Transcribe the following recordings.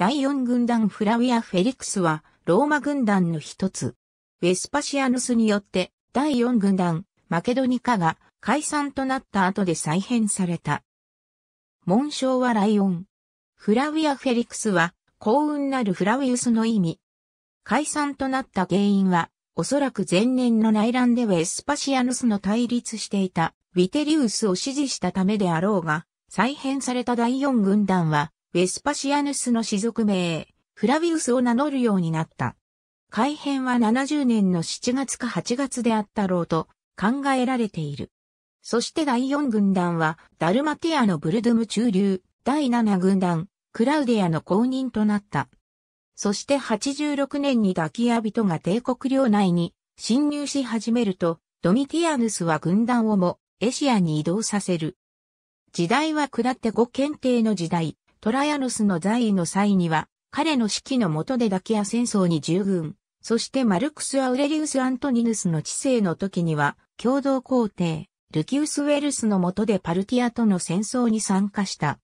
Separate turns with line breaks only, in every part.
第4軍団フラウィア・フェリクスは、ローマ軍団の一つ。ウェスパシアヌスによって、第4軍団、マケドニカが解散となった後で再編された。紋章はライオン。フラウィア・フェリクスは、幸運なるフラウィウスの意味。解散となった原因は、おそらく前年の内乱でウェスパシアヌスの対立していた、ヴィテリウスを支持したためであろうが、再編された第4軍団は、ウェスパシアヌスの氏族名、フラビウスを名乗るようになった。改変は70年の7月か8月であったろうと考えられている。そして第4軍団は、ダルマティアのブルドゥム中流、第7軍団、クラウディアの公認となった。そして86年にダキア人が帝国領内に侵入し始めると、ドミティアヌスは軍団をもエシアに移動させる。時代は下って五検定の時代、トラヤヌスの在位の際には、彼の指揮の下でダキア戦争に従軍、そしてマルクス・アウレリウス・アントニヌスの治世の時には、共同皇帝、ルキウス・ウェルスの下でパルティアとの戦争に参加した。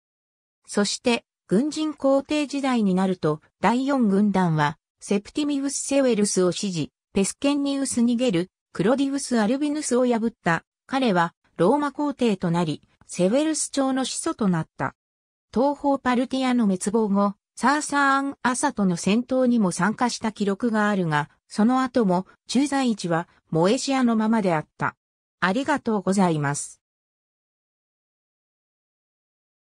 そして、軍人皇帝時代になると、第四軍団は、セプティミウス・セウェルスを支持、ペスケンニウス・逃げる、クロディウス・アルビヌスを破った。彼は、ローマ皇帝となり、セウェルス朝の始祖となった。東方パルティアの滅亡後、サーサーン・アサとの戦闘にも参加した記録があるが、その後も駐在地はモエシアのままであった。ありがとうございます。